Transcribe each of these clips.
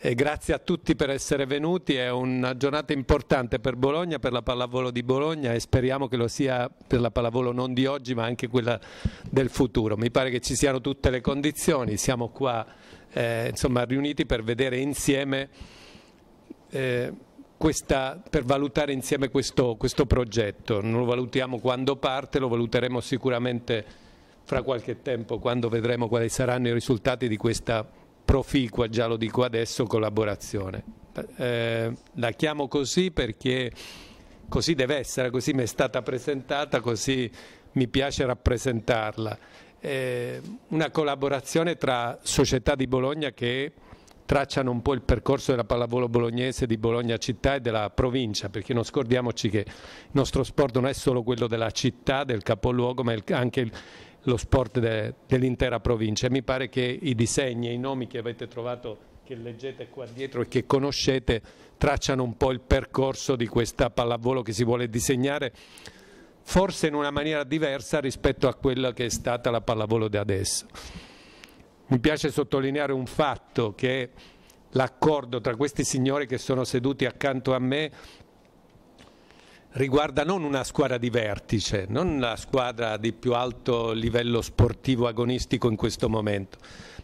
E grazie a tutti per essere venuti, è una giornata importante per Bologna, per la pallavolo di Bologna e speriamo che lo sia per la pallavolo non di oggi ma anche quella del futuro. Mi pare che ci siano tutte le condizioni, siamo qua eh, insomma, riuniti per vedere insieme, eh, questa, per valutare insieme questo, questo progetto. Non lo valutiamo quando parte, lo valuteremo sicuramente fra qualche tempo quando vedremo quali saranno i risultati di questa proficua, già lo dico adesso, collaborazione. Eh, la chiamo così perché così deve essere, così mi è stata presentata, così mi piace rappresentarla. Eh, una collaborazione tra società di Bologna che tracciano un po' il percorso della pallavolo bolognese di Bologna città e della provincia, perché non scordiamoci che il nostro sport non è solo quello della città, del capoluogo, ma anche il, lo sport de, dell'intera provincia. Mi pare che i disegni e i nomi che avete trovato che leggete qua dietro e che conoscete tracciano un po' il percorso di questa pallavolo che si vuole disegnare forse in una maniera diversa rispetto a quella che è stata la pallavolo di adesso. Mi piace sottolineare un fatto che l'accordo tra questi signori che sono seduti accanto a me riguarda non una squadra di vertice, non la squadra di più alto livello sportivo agonistico in questo momento,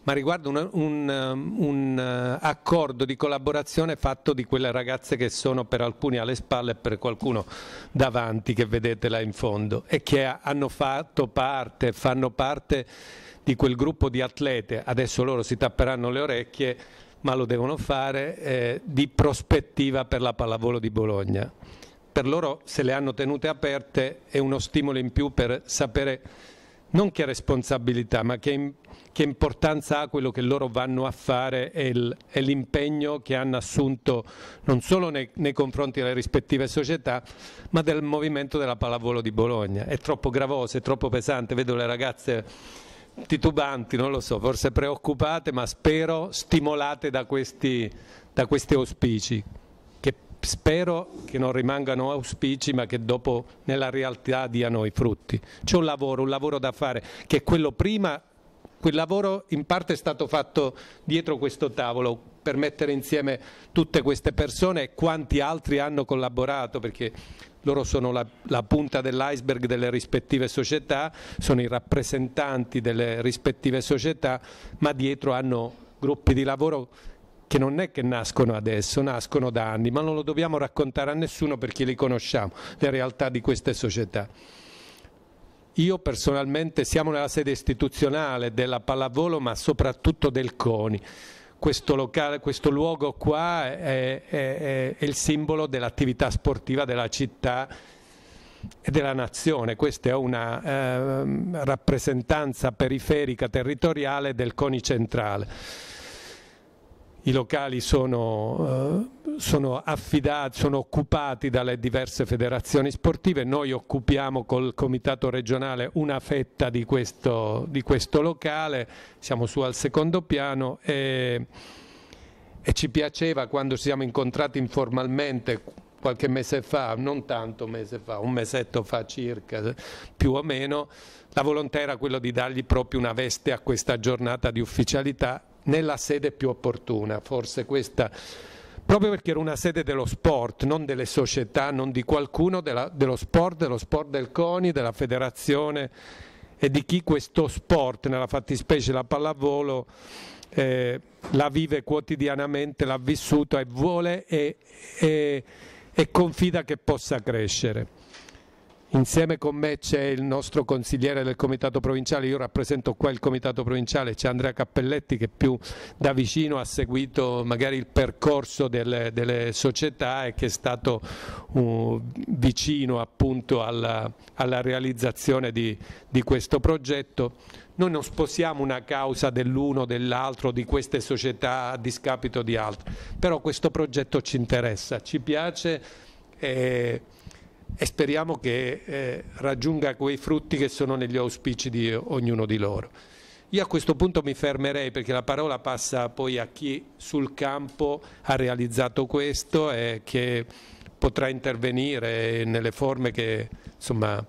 ma riguarda un, um, un, un, uh, accordo di collaborazione fatto di quelle ragazze che sono per alcuni alle spalle e per qualcuno davanti che vedete là in fondo e che hanno fatto parte, fanno parte di quel gruppo di atlete, adesso loro si tapperanno le orecchie, ma lo devono fare, eh, di prospettiva per la pallavolo di Bologna per loro se le hanno tenute aperte è uno stimolo in più per sapere non che responsabilità, ma che, che importanza ha quello che loro vanno a fare e, l'impegno che hanno assunto non solo nei, nei, confronti delle rispettive società, ma del movimento della pallavolo di Bologna. È troppo gravoso, è troppo pesante, vedo le ragazze titubanti, non lo so, forse preoccupate, ma spero stimolate da questi, da questi auspici spero che non rimangano auspici ma che dopo nella realtà diano i frutti. C'è un lavoro, un lavoro da fare che è quello prima, quel lavoro in parte è stato fatto dietro questo tavolo per mettere insieme tutte queste persone e quanti altri hanno collaborato perché loro sono la, la punta dell'iceberg delle rispettive società, sono i rappresentanti delle rispettive società ma dietro hanno gruppi di lavoro che non è che nascono adesso, nascono da anni, ma non lo dobbiamo raccontare a nessuno perché li conosciamo, le realtà di queste società. Io personalmente siamo nella sede istituzionale della pallavolo ma soprattutto del CONI. Questo, locale, questo luogo qua è, è, è, è il simbolo dell'attività sportiva della città e della nazione, questa è una eh, rappresentanza periferica territoriale del CONI centrale i locali sono, eh, sono, affidati, sono occupati dalle diverse federazioni sportive, noi occupiamo col comitato regionale una fetta di questo, di questo locale, siamo su al secondo piano e, e ci piaceva quando ci siamo incontrati informalmente qualche mese fa, non tanto mese fa, un mesetto fa circa, più o meno, la volontà era quella di dargli proprio una veste a questa giornata di ufficialità nella sede più opportuna, forse questa proprio perché era una sede dello sport, non delle società, non di qualcuno, della, dello sport, dello sport del CONI, della federazione e di chi questo sport, nella fattispecie la pallavolo, eh, la vive quotidianamente, l'ha vissuta e vuole e, e, e confida che possa crescere. Insieme con me c'è il nostro consigliere del comitato provinciale, io rappresento qua il comitato provinciale, c'è Andrea Cappelletti che più da vicino ha seguito magari il percorso delle, delle società e che è stato uh, vicino appunto alla, alla realizzazione di, di questo progetto. Noi non sposiamo una causa dell'uno, o dell'altro, di queste società a discapito di altre, però questo progetto ci interessa, ci piace. Eh, e speriamo che eh, raggiunga quei frutti che sono negli auspici di ognuno di loro. Io a questo punto mi fermerei perché la parola passa poi a chi sul campo ha realizzato questo e che potrà intervenire nelle forme che insomma,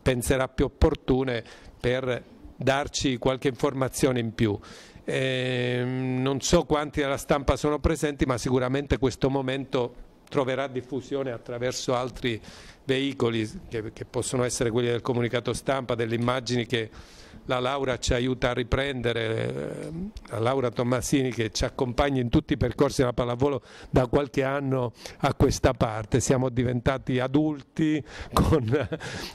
penserà più opportune per darci qualche informazione in più. Eh, non so quanti della stampa sono presenti, ma sicuramente questo momento troverà diffusione attraverso altri veicoli che, che possono essere quelli del comunicato stampa, delle immagini che la Laura ci aiuta a riprendere, ehm, la Laura Tommasini che ci accompagna in tutti i percorsi della pallavolo da qualche anno a questa parte, siamo diventati adulti con,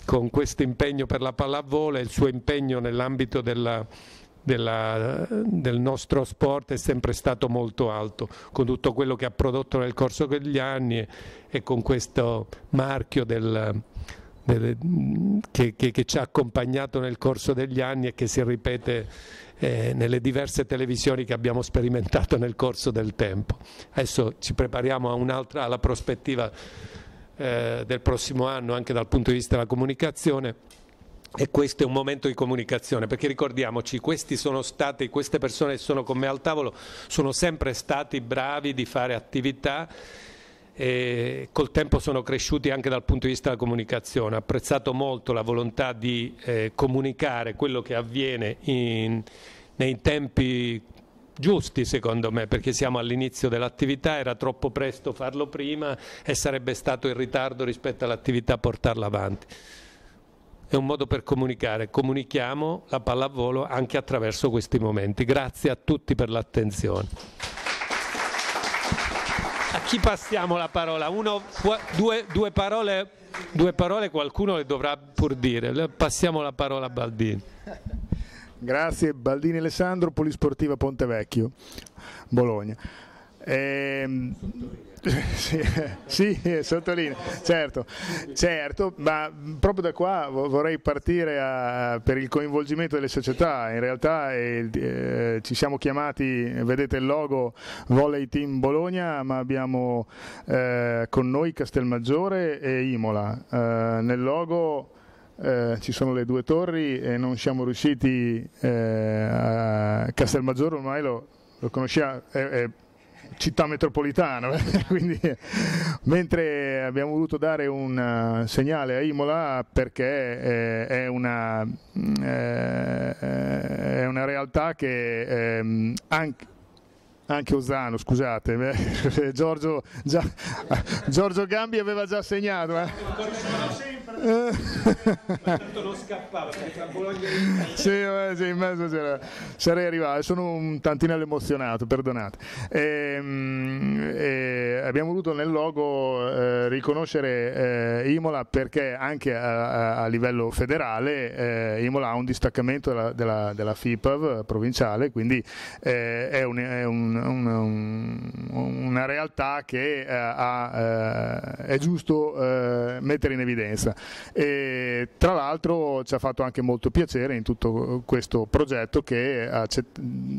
con questo impegno per la pallavolo e il suo impegno nell'ambito della della, del nostro sport è sempre stato molto alto, con tutto quello che ha prodotto nel corso degli anni e, e con questo marchio del, del, che, che, che, ci ha accompagnato nel corso degli anni e che si ripete eh, nelle diverse televisioni che abbiamo sperimentato nel corso del tempo. Adesso ci prepariamo alla prospettiva eh, del prossimo anno anche dal punto di vista della comunicazione e questo è un momento di comunicazione, perché ricordiamoci, stati, queste persone che sono con me al tavolo sono sempre stati bravi di fare attività e col tempo sono cresciuti anche dal punto di vista della comunicazione. Ho apprezzato molto la volontà di eh, comunicare quello che avviene in, nei tempi giusti secondo me perché siamo all'inizio dell'attività, era troppo presto farlo prima e sarebbe stato in ritardo rispetto all'attività portarla avanti è un modo per comunicare, comunichiamo la pallavolo anche attraverso questi momenti. Grazie a tutti per l'attenzione. A chi passiamo la parola? Uno, due, due, parole, due parole qualcuno le dovrà pur dire. Passiamo la parola a Baldini. Grazie Baldini Alessandro, Polisportiva Ponte Vecchio, Bologna. Eh, sì, sì, sottolineo, certo, certo, ma proprio da qua vorrei partire a, per il coinvolgimento delle società, in realtà eh, ci siamo chiamati, vedete il logo Volley Team Bologna, ma abbiamo eh, con noi Castelmaggiore e Imola, eh, nel logo... Eh, ci sono le due torri e non siamo riusciti eh, a Castelmaggiore ormai lo, lo conosciamo, è, è città metropolitana, quindi mentre abbiamo voluto dare un eh, segnale a Imola perché eh, è una, mm, eh, è una realtà che ehm, anche anche Ozzano, scusate, eh, Giorgio, già, Giorgio, Gambi aveva già segnato. Eh. Ma tanto non scappava, Sì, eh, sì, in mezzo sarei arrivato, sono un tantinello emozionato, perdonate. E, ehm, e abbiamo voluto nel logo eh, riconoscere eh, Imola perché anche a, a livello federale eh, Imola ha un distaccamento della, della, della FIPAV provinciale, quindi è un, è un un, una realtà che eh, ha, eh, è giusto eh, mettere in evidenza. E, tra l'altro ci ha fatto anche molto piacere in tutto questo progetto che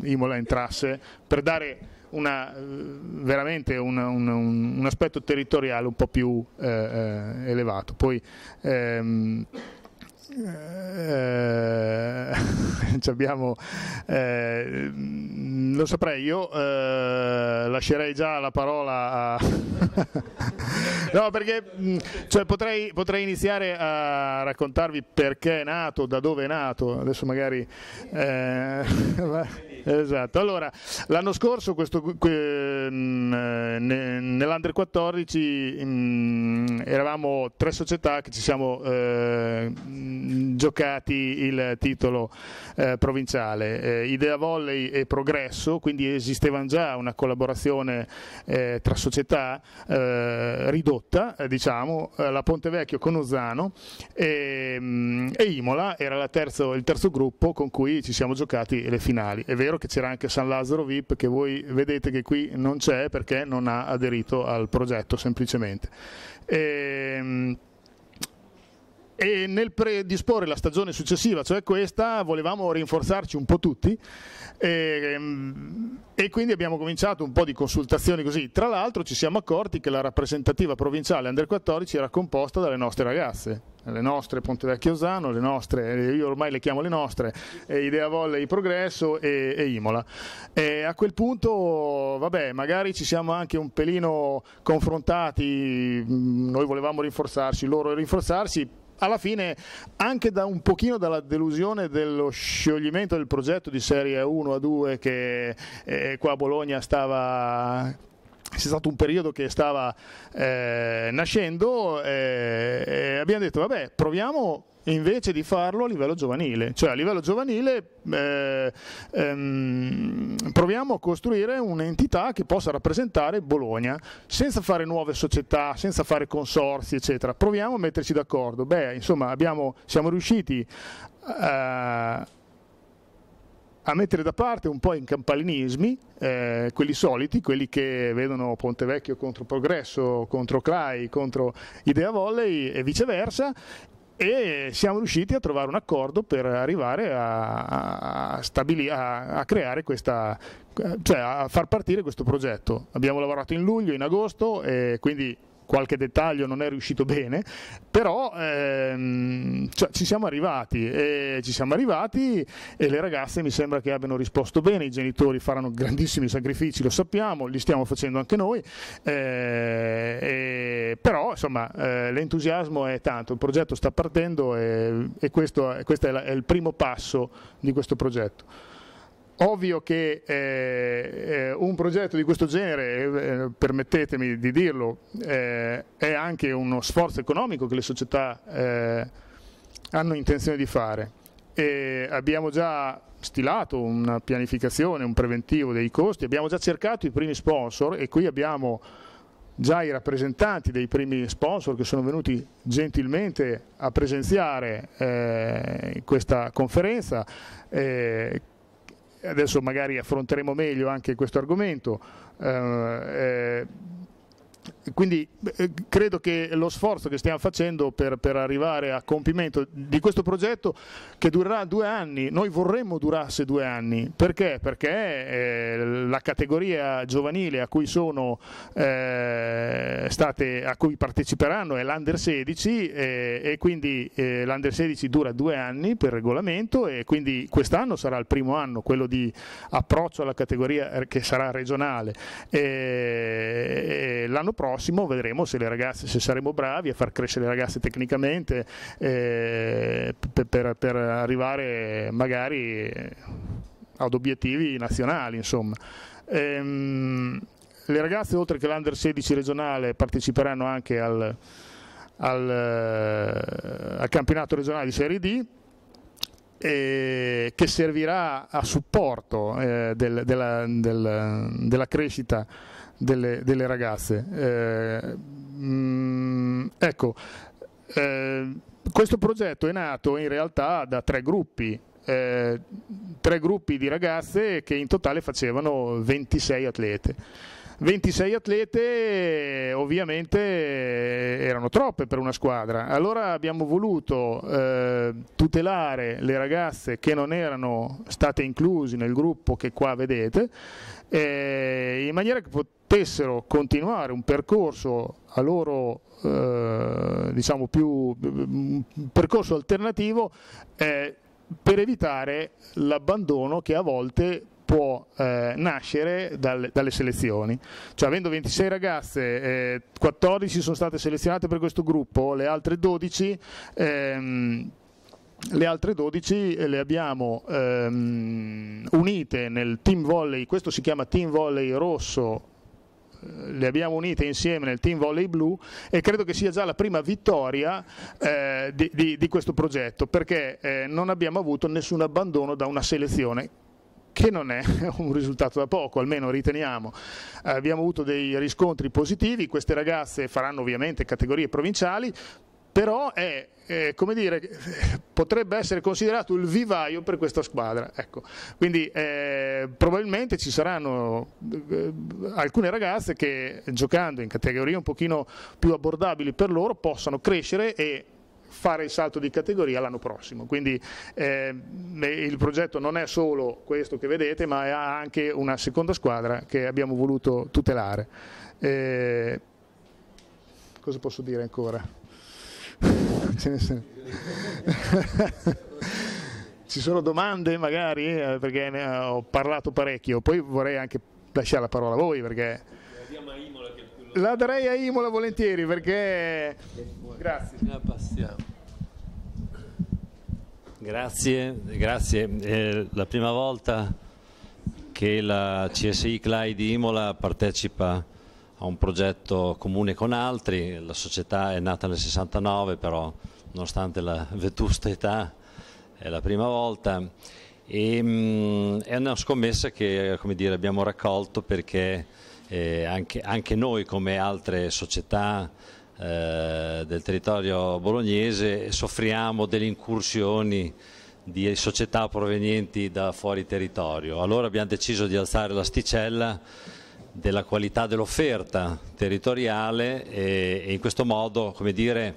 Imola entrasse per dare una, veramente un, un, un, aspetto territoriale un po' più eh, elevato. Poi, ehm, eh, abbiamo, eh, lo saprei io eh, lascerei già la parola a... no perché cioè, potrei, potrei, iniziare a raccontarvi perché è nato da dove è nato adesso magari eh, Esatto, allora l'anno scorso questo, mm, eh, nell'Under 14 mh, mm, eravamo tre società che ci siamo eh, giocati il titolo eh, provinciale, eh, Idea Volley e Progresso, quindi esisteva già una collaborazione eh, tra società eh, ridotta, diciamo, la Ponte Vecchio con Ozzano e, mh, mm, e Imola era terzo, il terzo gruppo con cui ci siamo giocati le finali. È vero vero che c'era anche San Lazzaro VIP che voi vedete che qui non c'è perché non ha aderito al progetto semplicemente. E, ehm, e nel predisporre la stagione successiva, cioè questa, volevamo rinforzarci un po' tutti e, ehm, e, quindi abbiamo cominciato un po' di consultazioni così. Tra l'altro ci siamo accorti che la rappresentativa provinciale Under 14 era composta dalle nostre ragazze, le nostre Ponte Vecchio Osano, le nostre, io ormai le chiamo le nostre, eh, Idea Volley Progresso e, e Imola. E a quel punto, vabbè, magari ci siamo anche un pelino confrontati, mm, noi volevamo rinforzarci, loro rinforzarsi, alla fine anche da un pochino dalla delusione dello scioglimento del progetto di Serie 1 a 2 che eh, qua a Bologna stava c'è stato un periodo che stava eh, nascendo eh, e abbiamo detto vabbè proviamo invece di farlo a livello giovanile. Cioè a livello giovanile eh, ehm, proviamo a costruire un'entità che possa rappresentare Bologna senza fare nuove società, senza fare consorsi, eccetera. Proviamo a metterci d'accordo. Beh, insomma, abbiamo, siamo riusciti a eh, a mettere da parte un po' i campalinismi, eh, quelli soliti, quelli che vedono Ponte Vecchio contro Progresso, contro CLAI, contro Idea Volley e viceversa e siamo riusciti a trovare un accordo per arrivare a, stabili- a, a creare questa, cioè a far partire questo progetto. Abbiamo lavorato in luglio, in agosto e quindi qualche dettaglio non è riuscito bene, però ehm, cioè, ci siamo arrivati e ci siamo arrivati e le ragazze mi sembra che abbiano risposto bene, i genitori faranno grandissimi sacrifici, lo sappiamo, li stiamo facendo anche noi, eh, e, però insomma eh, l'entusiasmo è tanto, il progetto sta partendo e, e questo, questo è, la, è il primo passo di questo progetto ovvio che eh, eh, un progetto di questo genere, eh, permettetemi di dirlo, eh, è anche uno sforzo economico che le società eh, hanno intenzione di fare. E abbiamo già stilato una pianificazione, un preventivo dei costi, abbiamo già cercato i primi sponsor e qui abbiamo già i rappresentanti dei primi sponsor che sono venuti gentilmente a presenziare eh, questa conferenza, eh, adesso magari affronteremo meglio anche questo argomento, eh, eh quindi eh, credo che lo sforzo che stiamo facendo per, per, arrivare a compimento di questo progetto che durerà due anni, noi vorremmo durasse due anni, perché? Perché eh, la categoria giovanile a cui, sono, eh, state, a cui parteciperanno è l'Under 16 eh, e quindi l'Under 16 dura due anni per regolamento e quindi quest'anno sarà il primo anno, quello di approccio alla categoria che sarà regionale. l'anno prossimo prossimo vedremo se le ragazze, se saremo bravi a far crescere le ragazze tecnicamente eh, per, per arrivare magari eh, ad obiettivi nazionali, insomma. Ehm, le ragazze, oltre che l'Under 16 regionale, parteciperanno anche al, al, eh, al campionato regionale di Serie D eh, che servirà a supporto eh, del, della, del, della, crescita delle, delle ragazze. Eh, mh, mm, ecco, eh, questo progetto è nato in realtà da tre gruppi. Eh, tre gruppi di ragazze che in totale facevano 26 atlete. 26 atlete ovviamente erano troppe per una squadra, allora abbiamo voluto eh, tutelare le ragazze che non erano state incluse nel gruppo che qua vedete eh, in maniera che potessero potessero continuare un percorso a loro eh, diciamo più un percorso alternativo eh, per evitare l'abbandono che a volte può eh, nascere dal, dalle selezioni. Cioè, avendo 26 ragazze, eh, 14 sono state selezionate per questo gruppo, le altre 12. Ehm, le altre 12 eh, le abbiamo ehm, unite nel team volley, questo si chiama team volley rosso le abbiamo unite insieme nel team volley blu e credo che sia già la prima vittoria eh, di, di, di, questo progetto perché eh, non abbiamo avuto nessun abbandono da una selezione che non è un risultato da poco, almeno riteniamo. Abbiamo avuto dei riscontri positivi, queste ragazze faranno ovviamente categorie provinciali, però è, eh, come dire, potrebbe essere considerato il vivaio per questa squadra. Ecco. Quindi eh, probabilmente ci saranno eh, alcune ragazze che giocando in categorie un pochino più abbordabili per loro possano crescere e fare il salto di categoria l'anno prossimo. Quindi eh, il progetto non è solo questo che vedete, ma ha anche una seconda squadra che abbiamo voluto tutelare. Eh, cosa posso dire ancora? Ci sono domande magari? Eh, perché ne ho parlato parecchio, poi vorrei anche lasciare la parola a voi perché... La darei a Imola volentieri perché... Grazie. Grazie, grazie. È la prima volta che la CSI CLAI di Imola partecipa ha un progetto comune con altri, la società è nata nel 69 però nonostante la vetusta età è la prima volta e, mh, mm, è una scommessa che dire, abbiamo raccolto perché eh, anche, anche, noi come altre società eh, del territorio bolognese soffriamo delle incursioni di società provenienti da fuori territorio. Allora abbiamo deciso di alzare l'asticella della qualità dell'offerta territoriale e, e, in questo modo dire,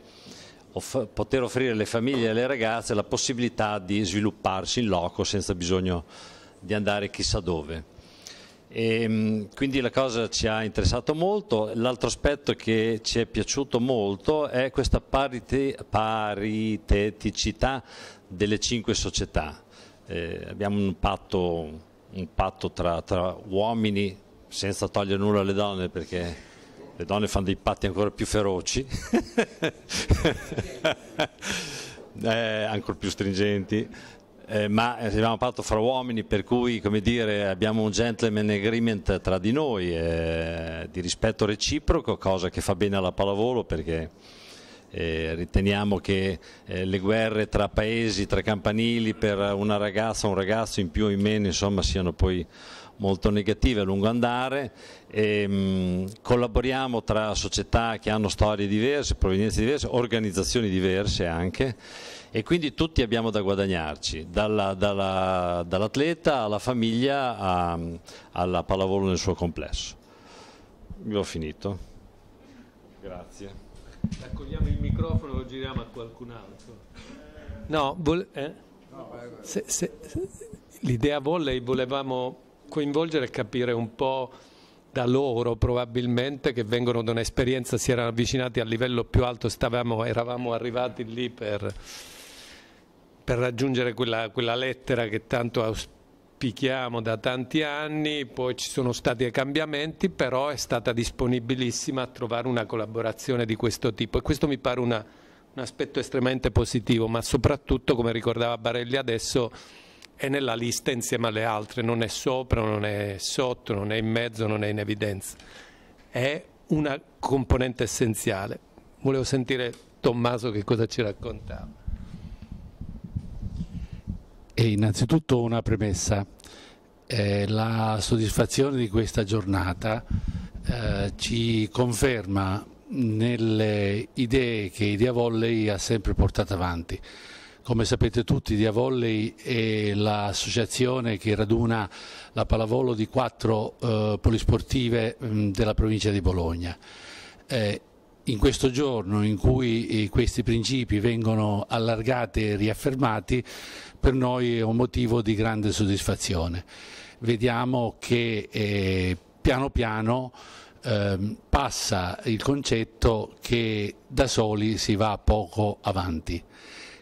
off poter offrire alle famiglie e alle ragazze la possibilità di svilupparsi in loco senza bisogno di andare chissà dove. E, ehm, quindi la cosa ci ha interessato molto, l'altro aspetto che ci è piaciuto molto è questa parite, pariteticità delle cinque società. Eh, abbiamo un patto, un patto tra, tra, uomini senza togliere nulla alle donne perché le donne fanno dei patti ancora più feroci, eh, ancora più stringenti, eh, ma eh, abbiamo parlato fra uomini per cui dire, abbiamo un gentleman agreement tra di noi eh, di rispetto reciproco, cosa che fa bene alla pallavolo perché eh, riteniamo che eh, le guerre tra paesi, tra campanili per una ragazza o un ragazzo in più o in meno insomma siano poi molto negative a lungo andare, e, ehm, mh, collaboriamo tra società che hanno storie diverse, provenienze diverse, organizzazioni diverse anche e quindi tutti abbiamo da guadagnarci, dall'atleta dalla, dall alla famiglia a, alla pallavolo nel suo complesso. Io ho finito. Grazie. Raccogliamo il microfono e lo giriamo a qualcun altro. No, eh? no l'idea volley volevamo coinvolgere e capire un po' da loro probabilmente che vengono da un'esperienza, si erano avvicinati al livello più alto, stavamo, eravamo arrivati lì per, per raggiungere quella, quella, lettera che tanto auspichiamo da tanti anni, poi ci sono stati dei cambiamenti, però è stata disponibilissima a trovare una collaborazione di questo tipo e questo mi pare una, un aspetto estremamente positivo, ma soprattutto come ricordava Barelli adesso è nella lista insieme alle altre, non è sopra, non è sotto, non è in mezzo, non è in evidenza. È una componente essenziale. Volevo sentire Tommaso che cosa ci raccontava. E innanzitutto una premessa. Eh, la soddisfazione di questa giornata eh, ci conferma nelle idee che Idea Volley ha sempre portato avanti come sapete tutti, Dia Volley è l'associazione che raduna la pallavolo di quattro eh, polisportive mh, mm, della provincia di Bologna. Eh, in questo giorno in cui eh, questi principi vengono allargati e riaffermati, per noi è un motivo di grande soddisfazione. Vediamo che eh, piano piano ehm, passa il concetto che da soli si va poco avanti.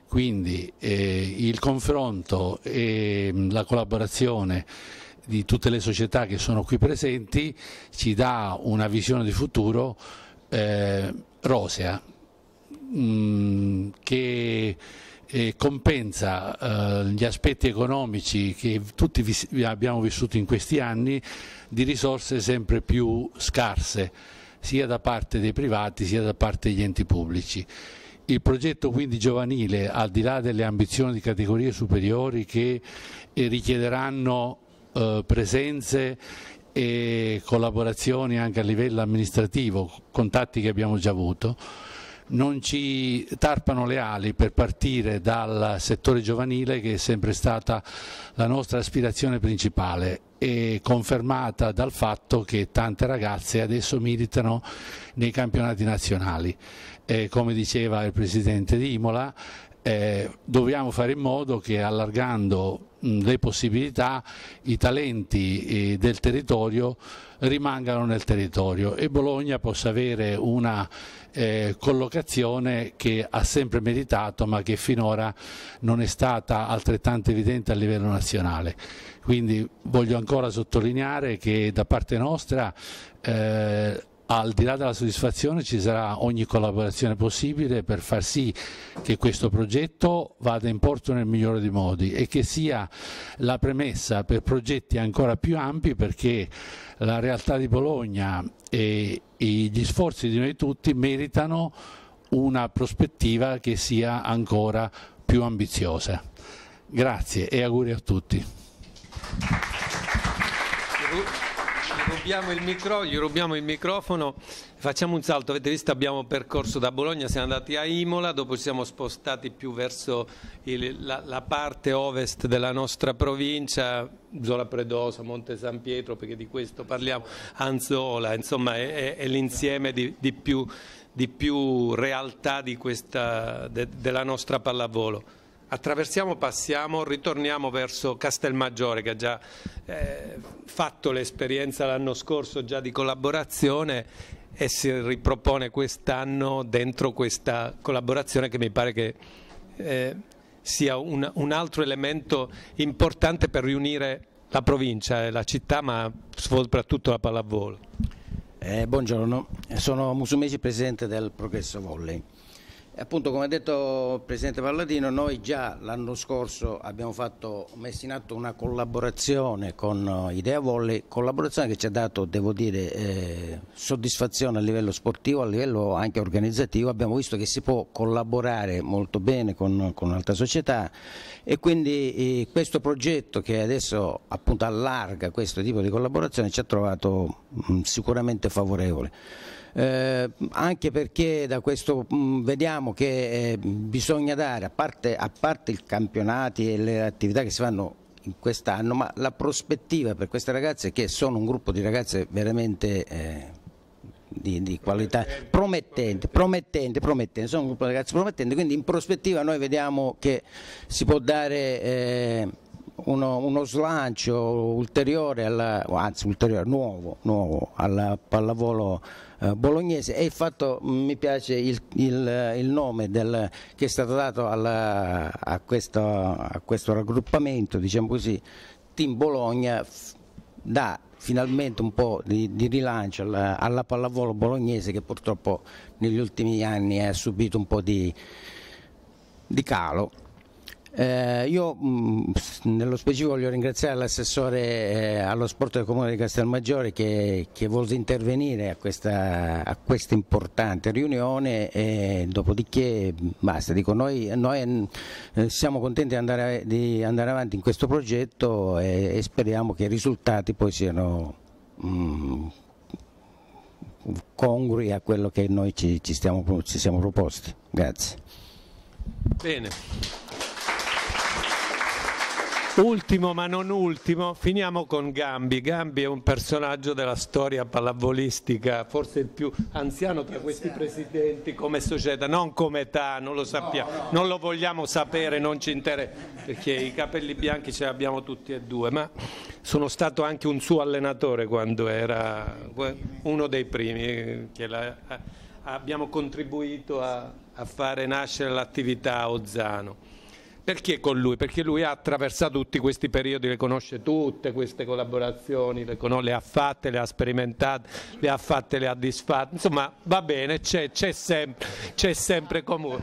Quindi eh, il confronto e mm, la collaborazione di tutte le società che sono qui presenti ci dà una visione di futuro eh, rosea mm, che eh, compensa eh, gli aspetti economici che tutti vi, abbiamo vissuto in questi anni di risorse sempre più scarse sia da parte dei privati sia da parte degli enti pubblici. Il progetto quindi giovanile, al di là delle ambizioni di categorie superiori che eh, richiederanno eh, presenze e collaborazioni anche a livello amministrativo, contatti che abbiamo già avuto, non ci tarpano le ali per partire dal settore giovanile che è sempre stata la nostra aspirazione principale e confermata dal fatto che tante ragazze adesso militano nei campionati nazionali. E come diceva il Presidente di Imola, eh, dobbiamo fare in modo che allargando mh, le possibilità i talenti eh, del territorio rimangano nel territorio e Bologna possa avere una eh, collocazione che ha sempre meritato ma che finora non è stata altrettanto evidente a livello nazionale. Quindi voglio ancora sottolineare che da parte nostra eh, al di là della soddisfazione ci sarà ogni collaborazione possibile per far sì che questo progetto vada in porto nel migliore dei modi e che sia la premessa per progetti ancora più ampi perché la realtà di Bologna e gli sforzi di noi tutti meritano una prospettiva che sia ancora più ambiziosa. Grazie e auguri a tutti rubiamo il micro, gli rubiamo il microfono, facciamo un salto, avete visto abbiamo percorso da Bologna, siamo andati a Imola, dopo ci siamo spostati più verso il, la, la, parte ovest della nostra provincia, Zola Predosa, Monte San Pietro, perché di questo parliamo, Anzola, insomma è, è, è l'insieme di, di, più, di, più, realtà di questa, de, della nostra pallavolo attraversiamo, passiamo, ritorniamo verso Castelmaggiore che ha già eh, fatto l'esperienza l'anno scorso già di collaborazione e si ripropone quest'anno dentro questa collaborazione che mi pare che eh, sia un, un altro elemento importante per riunire la provincia e la città ma soprattutto la pallavolo. Eh, buongiorno, sono Musumesi, presidente del Progresso Volley. Appunto, come ha detto il Presidente Palladino, noi già l'anno scorso abbiamo fatto, messo in atto una collaborazione con eh, Idea Volley, collaborazione che ci ha dato, devo dire, eh, soddisfazione a livello sportivo, a livello anche organizzativo. Abbiamo visto che si può collaborare molto bene con, con altre società e quindi eh, questo progetto che adesso appunto allarga questo tipo di collaborazione ci ha trovato mh, mm, sicuramente favorevole. Eh, anche perché da questo mh, mm, vediamo che eh, bisogna dare, a parte, a parte i campionati e le attività che si fanno in quest'anno, ma la prospettiva per queste ragazze, che sono un gruppo di ragazze veramente eh, di, di, qualità, promettente, promettente, promettente, sono un gruppo di ragazze promettente, quindi in prospettiva noi vediamo che si può dare... Eh, uno, uno, slancio ulteriore, alla, anzi ulteriore, nuovo, nuovo al pallavolo eh, bolognese e il fatto mm, mi piace il, il, eh, il nome del, che è stato dato alla, a, questo, a, questo, raggruppamento, diciamo così, Team Bologna dà finalmente un po' di, di rilancio alla, alla pallavolo bolognese che purtroppo negli ultimi anni ha subito un po' di, di calo. Eh, io mh, mm, nello specifico voglio ringraziare l'assessore eh, allo sport del Comune di Castelmaggiore che, che vuole intervenire a questa, a questa, importante riunione e dopodiché mm, basta, dico noi, noi mm, eh, siamo contenti di andare, di andare, avanti in questo progetto e, e speriamo che i risultati poi siano mh, congrui a quello che noi ci, ci, stiamo, ci siamo proposti. Grazie. Bene. Ultimo ma non ultimo, finiamo con Gambi. Gambi è un personaggio della storia pallavolistica, forse il più anziano tra questi presidenti come società, non come età, non lo sappiamo, no, no. non lo vogliamo sapere, non ci interessa, perché i capelli bianchi ce li abbiamo tutti e due, ma sono stato anche un suo allenatore quando era uno dei primi che la, abbiamo contribuito a, a fare nascere l'attività a Ozzano. Perché con lui? Perché lui ha attraversato tutti questi periodi, le conosce tutte queste collaborazioni, le, con- le ha fatte, le ha sperimentate, le ha fatte, le ha disfatte, insomma va bene, c'è, sempre, c'è sempre comune.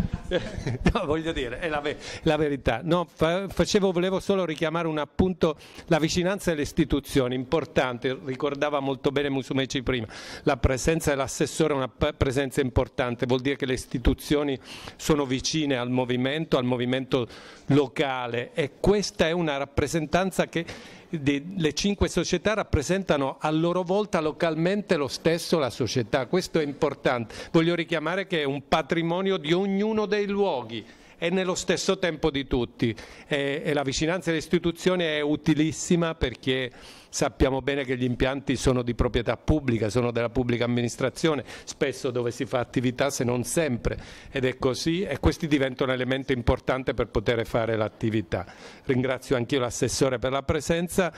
no, voglio dire, è la, ve- la verità. No, fa- facevo, volevo solo richiamare un appunto la vicinanza alle istituzioni, importante, ricordava molto bene Musumeci prima, la presenza dell'assessore è una presenza importante, vuol dire che le istituzioni sono vicine al movimento, al movimento locale e questa è una rappresentanza che le cinque società rappresentano a loro volta localmente lo stesso la società, questo è importante. Voglio richiamare che è un patrimonio di ognuno dei luoghi e nello stesso tempo di tutti e, e la vicinanza alle istituzioni è utilissima perché sappiamo bene che gli impianti sono di proprietà pubblica, sono della pubblica amministrazione, spesso dove si fa attività se non sempre ed è così e questi diventano un elemento importante per poter fare l'attività. Ringrazio anch'io l'assessore per la presenza,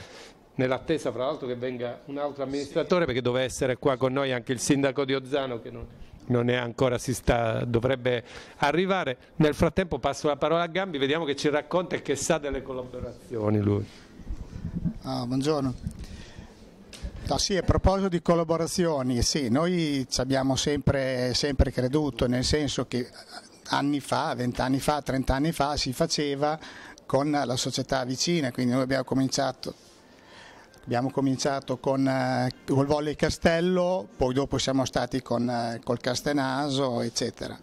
nell'attesa fra l'altro che venga un altro amministratore perché doveva essere qua con noi anche il sindaco di Ozzano che non, non è ancora, si sta, dovrebbe arrivare. Nel frattempo passo la parola a Gambi, vediamo che ci racconta e che sa delle collaborazioni lui. Ah, buongiorno. Ah, sì, a proposito di collaborazioni, sì, noi ci abbiamo sempre, sempre creduto, nel senso che anni fa, vent'anni fa, trent'anni fa si faceva con la società vicina, quindi noi abbiamo cominciato Abbiamo cominciato con il eh, Volley Castello, poi dopo siamo stati con, eh, col Castenaso, eccetera.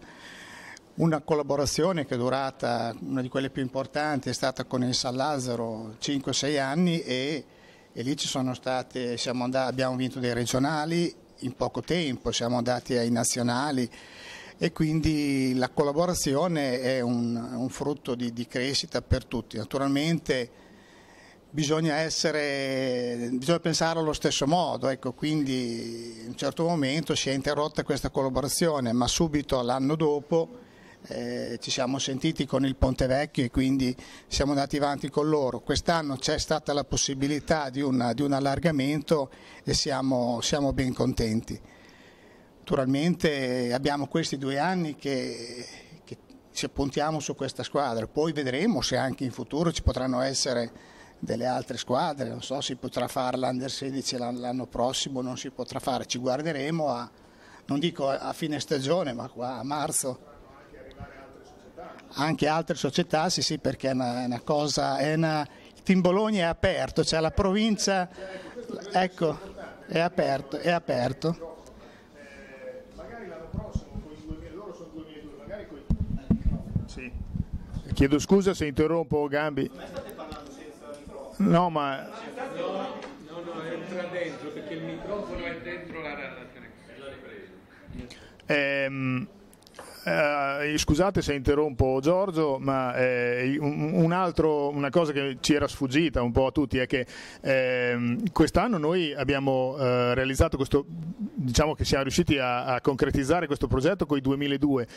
Una collaborazione che è durata, una di quelle più importanti, è stata con il San Lazzaro 5-6 anni e, e lì state, andati, abbiamo vinto dei regionali in poco tempo, siamo andati ai nazionali e quindi la collaborazione è un, un frutto di, di, crescita per tutti. Naturalmente bisogna, essere, bisogna pensare allo stesso modo, ecco, quindi in un certo momento si è interrotta questa collaborazione, ma subito l'anno dopo eh, ci siamo sentiti con il Ponte Vecchio e quindi siamo andati avanti con loro. Quest'anno c'è stata la possibilità di, una, di un allargamento e siamo, siamo ben contenti. Naturalmente abbiamo questi due anni che, che ci puntiamo su questa squadra, poi vedremo se anche in futuro ci potranno essere delle altre squadre, non so si potrà fare l'Under 16 l'anno prossimo, non si potrà fare, ci guarderemo a, non dico a fine stagione, ma qua a marzo anche altre società, sì sì perché è una, è una cosa, è una, Team Bologna è aperto, cioè la provincia, ecco, è aperto, è aperto. Sì. Chiedo scusa se interrompo Gambi. Ma state parlando senza microfono? No, ma... No, no, entra dentro perché il microfono è dentro la, la, la, la, la, eh, scusate se interrompo Giorgio, ma eh, un, altro, una cosa che ci era sfuggita un po' a tutti è che eh, quest'anno noi abbiamo eh, realizzato questo diciamo che siamo riusciti a, a concretizzare questo progetto con i 2002,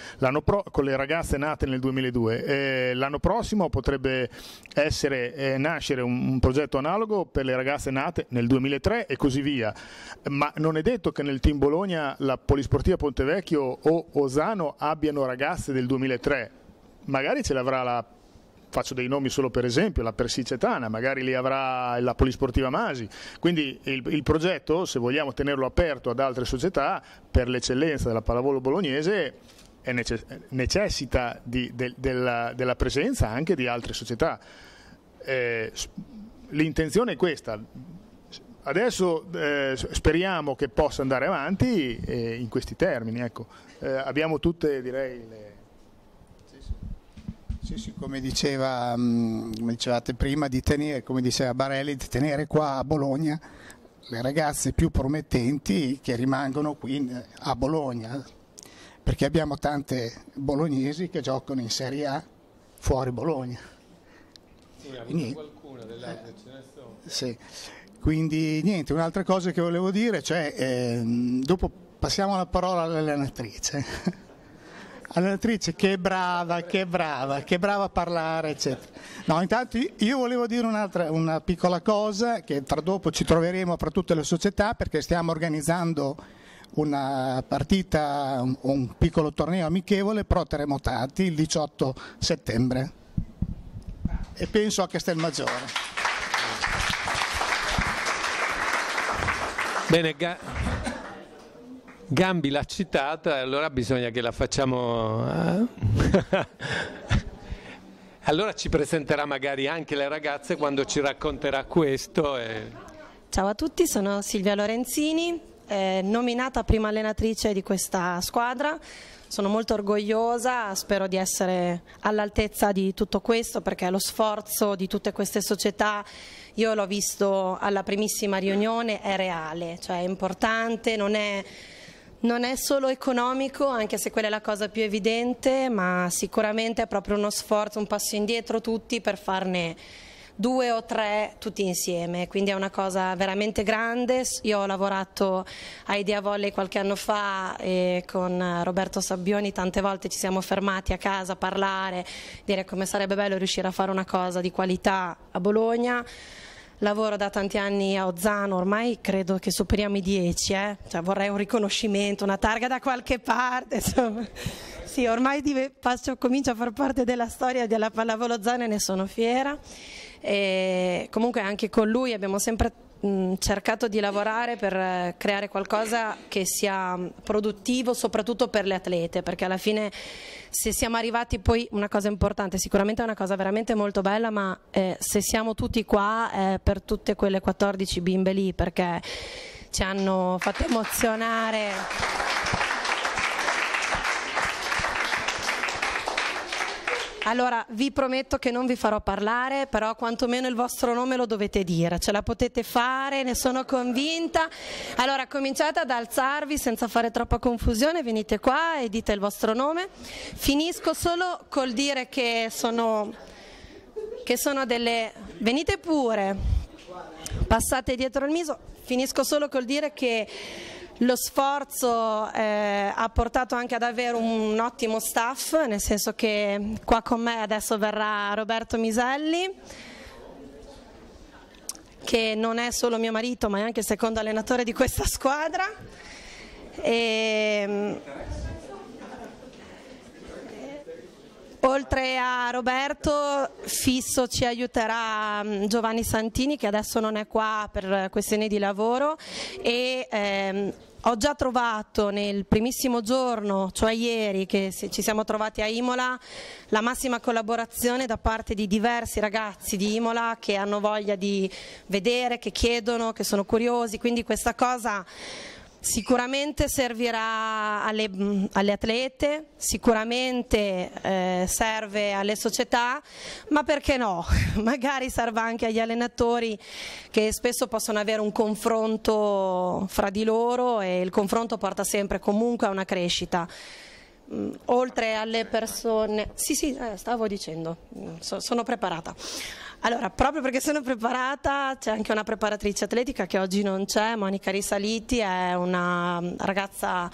pro, con le ragazze nate nel 2002. Eh, l'anno prossimo potrebbe essere, eh, nascere un, un, progetto analogo per le ragazze nate nel 2003 e così via. Ma non è detto che nel team Bologna la Polisportiva Pontevecchio o Osano abbiano ragazze del 2003. Magari ce l'avrà la faccio dei nomi solo per esempio, la Persicetana, magari li avrà la Polisportiva Masi, quindi il, il, progetto, se vogliamo tenerlo aperto ad altre società, per l'eccellenza della pallavolo bolognese necess necessita di, de, della, della, presenza anche di altre società. Eh, l'intenzione è questa, adesso eh, speriamo che possa andare avanti eh, in questi termini, ecco. Eh, abbiamo tutte direi le sì, sì, come, diceva, mm, come dicevate prima, di tenere, come diceva Barelli, di tenere qua a Bologna le ragazze più promettenti che rimangono qui eh, a Bologna, perché abbiamo tante bolognesi che giocano in Serie A fuori Bologna. Sì, niente. qualcuna dell'altra eh, sì. Quindi niente, un'altra cosa che volevo dire, cioè eh, dopo passiamo la parola all'allenatrice allenatrice che brava, che brava, che brava a parlare, eccetera. No, intanto io volevo dire un'altra, una piccola cosa che tra dopo ci troveremo fra tutte le società perché stiamo organizzando una partita, un, piccolo torneo amichevole pro terremotati il 18 settembre e penso a Castelmaggiore. Bene, Gambi l'ha citata, allora bisogna che la facciamo... Eh? allora ci presenterà magari anche le ragazze quando ci racconterà questo. E... Ciao a tutti, sono Silvia Lorenzini, eh, nominata prima allenatrice di questa squadra. Sono molto orgogliosa, spero di essere all'altezza di tutto questo perché lo sforzo di tutte queste società, io l'ho visto alla primissima riunione, è reale, cioè è importante, non è non è solo economico, anche se quella è la cosa più evidente, ma sicuramente è proprio uno sforzo, un passo indietro tutti per farne due o tre tutti insieme, quindi è una cosa veramente grande. Io ho lavorato a Idea Volley qualche anno fa e con Roberto Sabbioni tante volte ci siamo fermati a casa a parlare, dire come sarebbe bello riuscire a fare una cosa di qualità a Bologna lavoro da tanti anni a Ozzano, ormai credo che superiamo i 10, eh? cioè, vorrei un riconoscimento, una targa da qualche parte, insomma. Sì, ormai faccio, comincio a far parte della storia della pallavolo Ozzano e ne sono fiera. E comunque anche con lui abbiamo sempre mh, mm, cercato di lavorare per eh, creare qualcosa che sia mm, produttivo soprattutto per le atlete, perché alla fine se siamo arrivati poi, una cosa importante, sicuramente è una cosa veramente molto bella, ma eh, se siamo tutti qua è eh, per tutte quelle 14 bimbe lì, perché ci hanno fatto emozionare. Allora, vi prometto che non vi farò parlare, però quantomeno il vostro nome lo dovete dire, ce la potete fare, ne sono convinta. Allora, cominciate ad alzarvi senza fare troppa confusione, venite qua e dite il vostro nome. Finisco solo col dire che sono, che sono delle... Venite pure, passate dietro il miso, finisco solo col dire che lo sforzo eh, ha portato anche ad avere un, un ottimo staff, nel senso che qua con me adesso verrà Roberto Miselli che non è solo mio marito ma è anche il secondo allenatore di questa squadra. E... Mm, oltre a Roberto, fisso ci aiuterà mm, Giovanni Santini che adesso non è qua per questioni di lavoro e ehm, ho già trovato nel primissimo giorno, cioè ieri che ci siamo trovati a Imola, la massima collaborazione da parte di diversi ragazzi di Imola che hanno voglia di vedere, che chiedono, che sono curiosi, quindi questa cosa Sicuramente servirà alle, alle atlete, sicuramente eh, serve alle società, ma perché no? Magari serva anche agli allenatori che spesso possono avere un confronto fra di loro e il confronto porta sempre comunque a una crescita. Oltre alle persone, sì sì, eh, stavo dicendo, so, sono preparata. Allora, proprio perché sono preparata, c'è anche una preparatrice atletica che oggi non c'è, Monica Risaliti, è una ragazza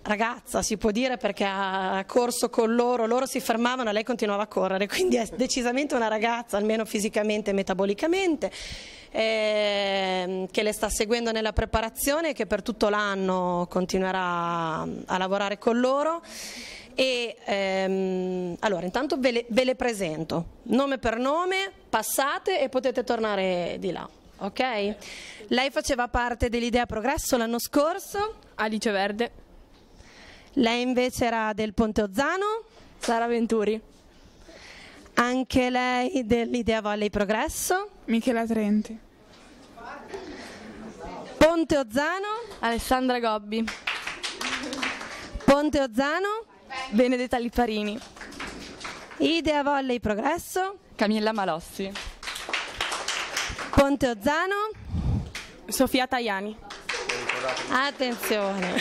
ragazza, si può dire, perché ha corso con loro, loro si fermavano e lei continuava a correre, quindi è decisamente una ragazza, almeno fisicamente e metabolicamente, ehm, che le sta seguendo nella preparazione e che per tutto l'anno continuerà a lavorare con loro. E, ehm, allora, intanto ve le, ve le presento, nome per nome, passate e potete tornare di là. Ok? Lei faceva parte dell'Idea Progresso l'anno scorso? Alice Verde. Lei invece era del Ponte Ozzano? Sara Venturi. Anche lei dell'Idea Valley Progresso? Michela Trenti. Ponte Ozzano? Alessandra Gobbi. Ponte Ozzano? Benedetta Lipparini. Idea Volley Progresso. Camilla Malossi. Ponte Ozzano. Sofia Tajani. Attenzione.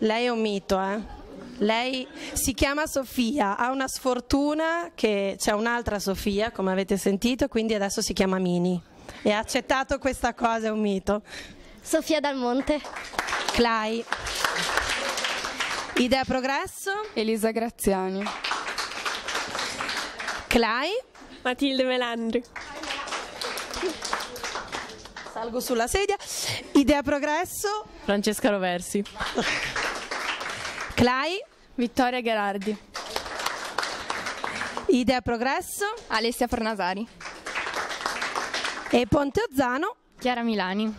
Lei è un mito, eh? Lei si chiama Sofia, ha una sfortuna che c'è un'altra Sofia, come avete sentito, quindi adesso si chiama Mini. E ha accettato questa cosa, è un mito. Sofia Dal Monte. Clay. Idea Progresso? Elisa Graziani. Clai? Matilde Melandri. Salgo sulla sedia. Idea Progresso? Francesca Roversi. Clai? Vittoria Gherardi. Idea Progresso? Alessia Fornasari. E Ponte Ozzano? Chiara Milani.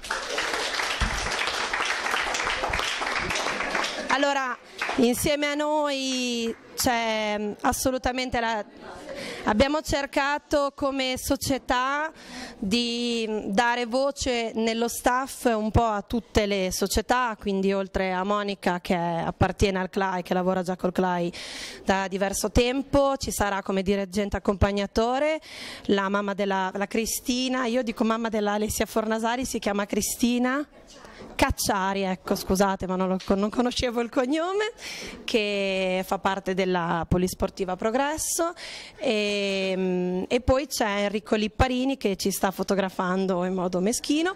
Allora, Insieme a noi c'è mm, assolutamente la... Abbiamo cercato come società di mm, dare voce nello staff un po' a tutte le società, quindi oltre a Monica che appartiene al CLAI, che lavora già col CLAI da diverso tempo, ci sarà come dirigente accompagnatore la mamma della la Cristina, io dico mamma della Alessia Fornasari, si chiama Cristina. Cacciari, ecco scusate ma non, lo, non conoscevo il cognome, che fa parte della Polisportiva Progresso e, ehm, e poi c'è Enrico Lipparini che ci sta fotografando in modo meschino.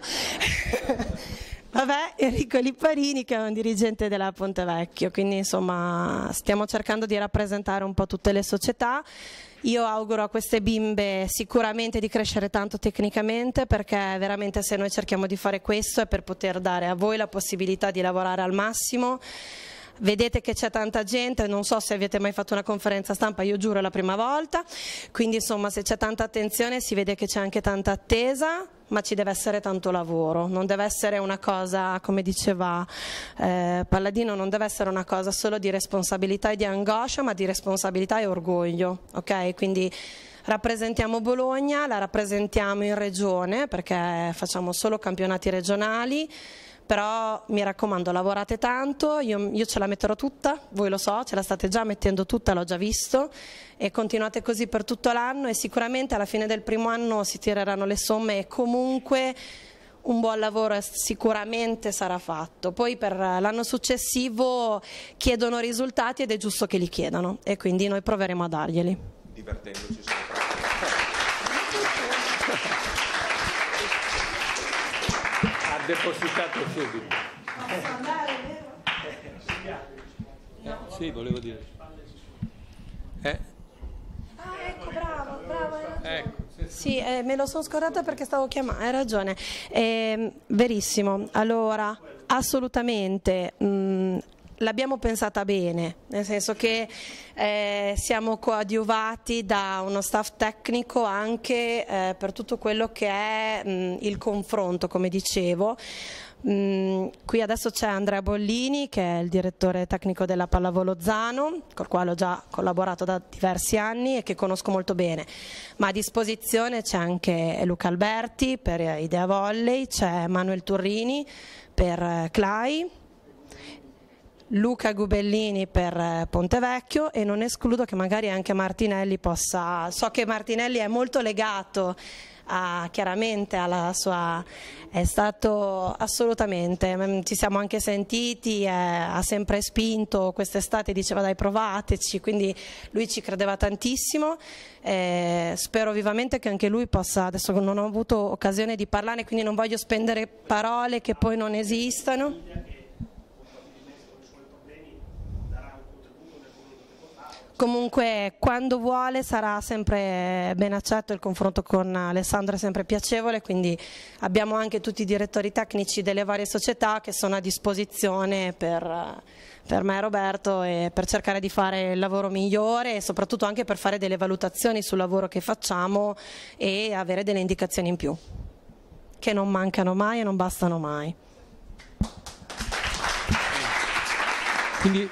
Vabbè, Enrico Lipparini che è un dirigente della Ponte Vecchio, quindi insomma stiamo cercando di rappresentare un po' tutte le società. Io auguro a queste bimbe sicuramente di crescere tanto tecnicamente perché veramente se noi cerchiamo di fare questo è per poter dare a voi la possibilità di lavorare al massimo vedete che c'è tanta gente, non so se avete mai fatto una conferenza stampa, io giuro è la prima volta, quindi insomma se c'è tanta attenzione si vede che c'è anche tanta attesa, ma ci deve essere tanto lavoro, non deve essere una cosa, come diceva eh, Palladino, non deve essere una cosa solo di responsabilità e di angoscia, ma di responsabilità e orgoglio, ok? Quindi rappresentiamo Bologna, la rappresentiamo in regione perché facciamo solo campionati regionali, però mi raccomando lavorate tanto, io, io ce la metterò tutta, voi lo so, ce la state già mettendo tutta, l'ho già visto e continuate così per tutto l'anno e sicuramente alla fine del primo anno si tireranno le somme e comunque un buon lavoro sicuramente sarà fatto. Poi per l'anno successivo chiedono risultati ed è giusto che li chiedano e quindi noi proveremo a darglieli. Divertendoci sempre. depositato subito. Posso andare, vero? Eh, sì, volevo dire. Eh? Ah, ecco, bravo, bravo, hai ragione. Ecco. Sì, eh, me lo sono scordata perché stavo chiamando, hai ragione. Eh, verissimo, allora assolutamente mh, mm, l'abbiamo pensata bene, nel senso che eh, siamo coadiuvati da uno staff tecnico anche eh, per tutto quello che è mh, mm, il confronto, come dicevo. Mm, qui adesso c'è Andrea Bollini che è il direttore tecnico della Pallavolo Zano, col quale ho già collaborato da diversi anni e che conosco molto bene, ma a disposizione c'è anche Luca Alberti per Idea Volley, c'è Manuel Turrini per eh, Clai Luca Gubellini per eh, Pontevecchio e non escludo che magari anche Martinelli possa, so che Martinelli è molto legato a, chiaramente alla sua è stato assolutamente mm, ci siamo anche sentiti eh, ha sempre spinto quest'estate diceva dai provateci quindi lui ci credeva tantissimo eh, spero vivamente che anche lui possa adesso non ho avuto occasione di parlare quindi non voglio spendere parole che poi non esistano comunque quando vuole sarà sempre ben accetto, il confronto con Alessandro è sempre piacevole, quindi abbiamo anche tutti i direttori tecnici delle varie società che sono a disposizione per, per me e Roberto e per cercare di fare il lavoro migliore e soprattutto anche per fare delle valutazioni sul lavoro che facciamo e avere delle indicazioni in più che non mancano mai e non bastano mai. Quindi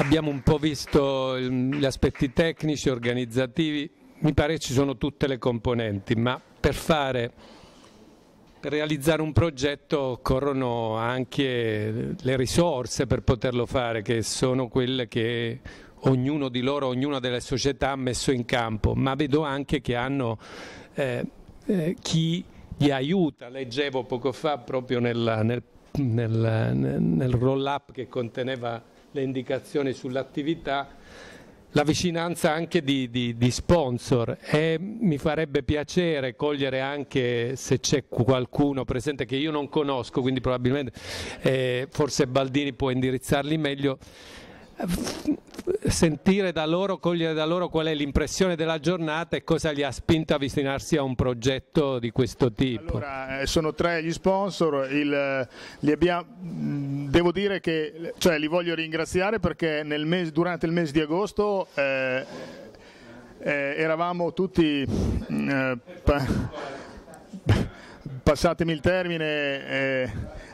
abbiamo un po' visto mm, gli aspetti tecnici, organizzativi, mi pare ci sono tutte le componenti, ma per fare per realizzare un progetto occorrono anche le risorse per poterlo fare, che sono quelle che ognuno di loro, ognuna delle società ha messo in campo, ma vedo anche che hanno eh, eh, chi gli aiuta, leggevo poco fa proprio nel, nel, nel, nel roll-up che conteneva le indicazioni sull'attività, la vicinanza anche di, di, di, sponsor e mi farebbe piacere cogliere anche se c'è qualcuno presente che io non conosco, quindi probabilmente eh, forse Baldini può indirizzarli meglio sentire da loro, cogliere da loro qual è l'impressione della giornata e cosa li ha spinto a avvicinarsi a un progetto di questo tipo. Allora, eh, sono tre gli sponsor, il, eh, li abbiamo, devo dire che cioè, li voglio ringraziare perché mes, durante il mese di agosto eh, eh, eravamo tutti... Eh, pa, passatemi il termine eh,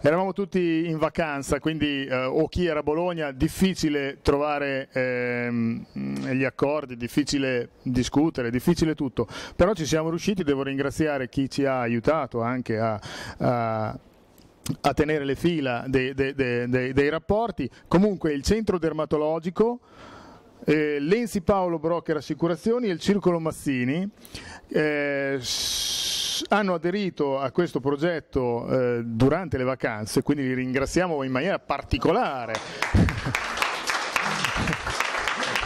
Eravamo tutti in vacanza, quindi eh, o chi era a Bologna, difficile trovare ehm, gli accordi, difficile discutere, difficile tutto, però ci siamo riusciti, devo ringraziare chi ci ha aiutato anche a, a a tenere le fila dei, dei, dei, dei rapporti. Comunque il centro dermatologico, eh, Lenzi Paolo Brocker Assicurazioni e il Circolo Mazzini eh, hanno aderito a questo progetto eh, durante le vacanze, quindi li ringraziamo in maniera particolare.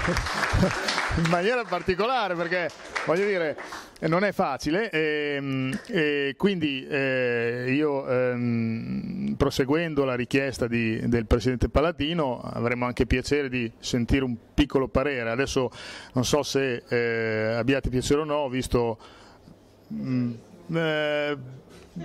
in maniera particolare perché voglio dire non è facile e, ehm, e quindi eh, io ehm, proseguendo la richiesta di, del Presidente Palatino avremo anche piacere di sentire un piccolo parere adesso non so se eh, abbiate piacere o no visto mh, mm, eh,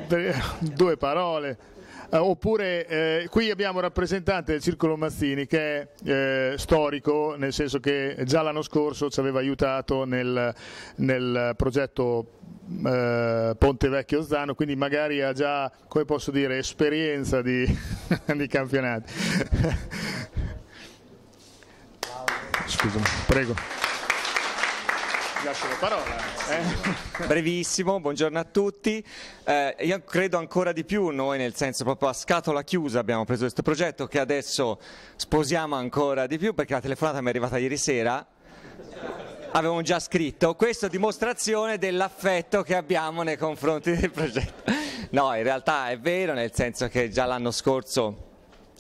eh, due parole. Eh, oppure eh, qui abbiamo un rappresentante del Circolo Mazzini che è eh, storico, nel senso che già l'anno scorso ci aveva aiutato nel, nel progetto eh, Ponte Vecchio Zano, quindi magari ha già, come posso dire, esperienza di, di campionati. Scusami, prego lascio la parola. Eh. Brevissimo, buongiorno a tutti. Eh, io credo ancora di più noi, nel senso proprio a scatola chiusa abbiamo preso questo progetto che adesso sposiamo ancora di più perché la telefonata mi è arrivata ieri sera. Avevamo già scritto, questo è dimostrazione dell'affetto che abbiamo nei confronti del progetto. No, in realtà è vero, nel senso che già l'anno scorso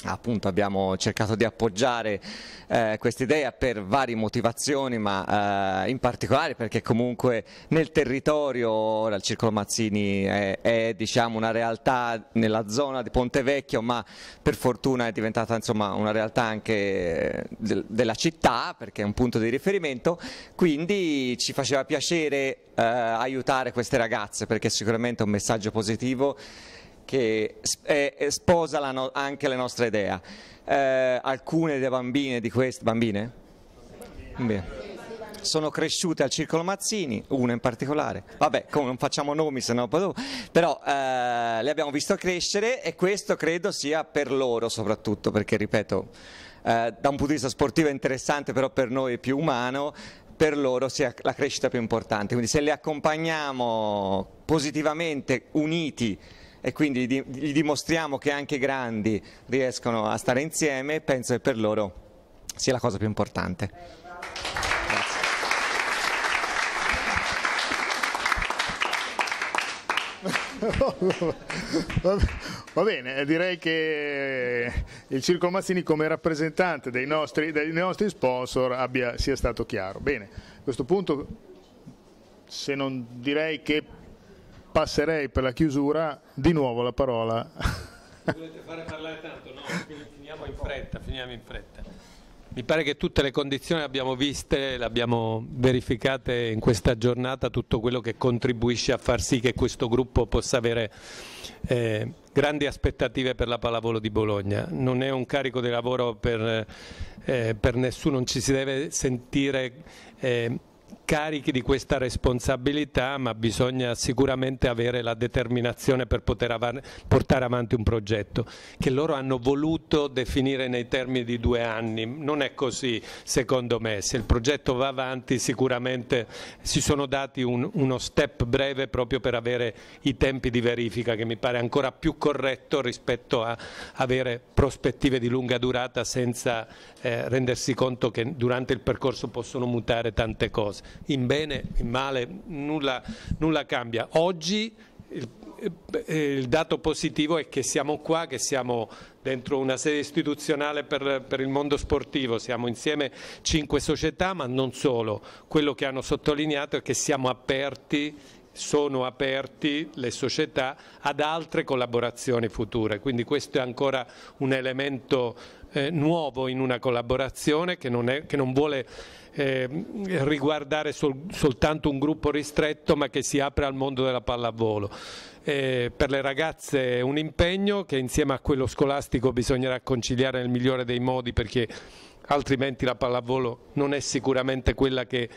appunto abbiamo cercato di appoggiare eh, questa idea per varie motivazioni ma eh, in particolare perché comunque nel territorio ora il Circolo Mazzini è, è diciamo, una realtà nella zona di Ponte Vecchio ma per fortuna è diventata insomma, una realtà anche eh, de della città perché è un punto di riferimento quindi ci faceva piacere eh, aiutare queste ragazze perché sicuramente è un messaggio positivo che eh, eh, sposa no anche la nostra idea. Eh, alcune delle bambine di queste, bambine? bambine? Sono cresciute al Circolo Mazzini, una in particolare, vabbè non facciamo nomi se no poi però eh, le abbiamo visto crescere e questo credo sia per loro soprattutto perché ripeto eh, da un punto di vista sportivo è interessante però per noi è più umano per loro sia la crescita più importante, quindi se le accompagniamo positivamente, uniti e quindi gli dimostriamo che anche grandi riescono a stare insieme, penso che per loro sia la cosa più importante. Va bene, eh, direi che il Circolo Mazzini come rappresentante dei nostri, dei nostri sponsor abbia, sia stato chiaro. Bene, a questo punto se non direi che passerei per la chiusura di nuovo la parola. Volete fare parlare tanto? No, finiamo in fretta, finiamo in fretta. Mi pare che tutte le condizioni le abbiamo viste, le abbiamo verificate in questa giornata, tutto quello che contribuisce a far sì che questo gruppo possa avere eh, grandi aspettative per la pallavolo di Bologna. Non è un carico di lavoro per, eh, per nessuno, non ci si deve sentire... Eh, carichi di questa responsabilità, ma bisogna sicuramente avere la determinazione per poter av portare avanti un progetto che loro hanno voluto definire nei termini di due anni. Non è così, secondo me. Se il progetto va avanti, sicuramente si sono dati un, uno step breve proprio per avere i tempi di verifica, che mi pare ancora più corretto rispetto a avere prospettive di lunga durata senza eh, rendersi conto che durante il percorso possono mutare tante cose in bene, in male, nulla, nulla cambia. Oggi il, eh, il, dato positivo è che siamo qua, che siamo dentro una sede istituzionale per, per, il mondo sportivo, siamo insieme cinque società ma non solo, quello che hanno sottolineato è che siamo aperti sono aperti le società ad altre collaborazioni future, quindi questo è ancora un elemento eh, nuovo in una collaborazione che non, è, che non vuole eh, riguardare sol, soltanto un gruppo ristretto ma che si apre al mondo della pallavolo. Eh, per le ragazze è un impegno che insieme a quello scolastico bisognerà conciliare nel migliore dei modi perché altrimenti la pallavolo non è sicuramente quella che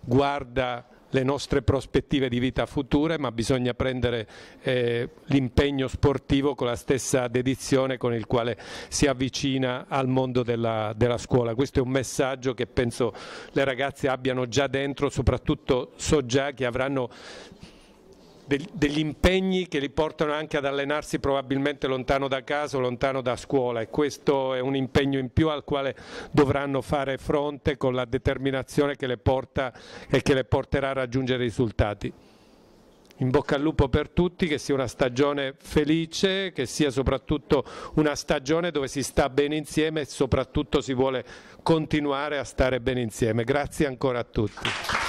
guarda le nostre prospettive di vita future, ma bisogna prendere eh, l'impegno sportivo con la stessa dedizione con il quale si avvicina al mondo della, della scuola. Questo è un messaggio che penso le ragazze abbiano già dentro, soprattutto so già che avranno degli impegni che li portano anche ad allenarsi probabilmente lontano da casa, lontano da scuola e questo è un impegno in più al quale dovranno fare fronte con la determinazione che le porta e che le porterà a raggiungere risultati. In bocca al lupo per tutti, che sia una stagione felice, che sia soprattutto una stagione dove si sta bene insieme e soprattutto si vuole continuare a stare bene insieme. Grazie ancora a tutti.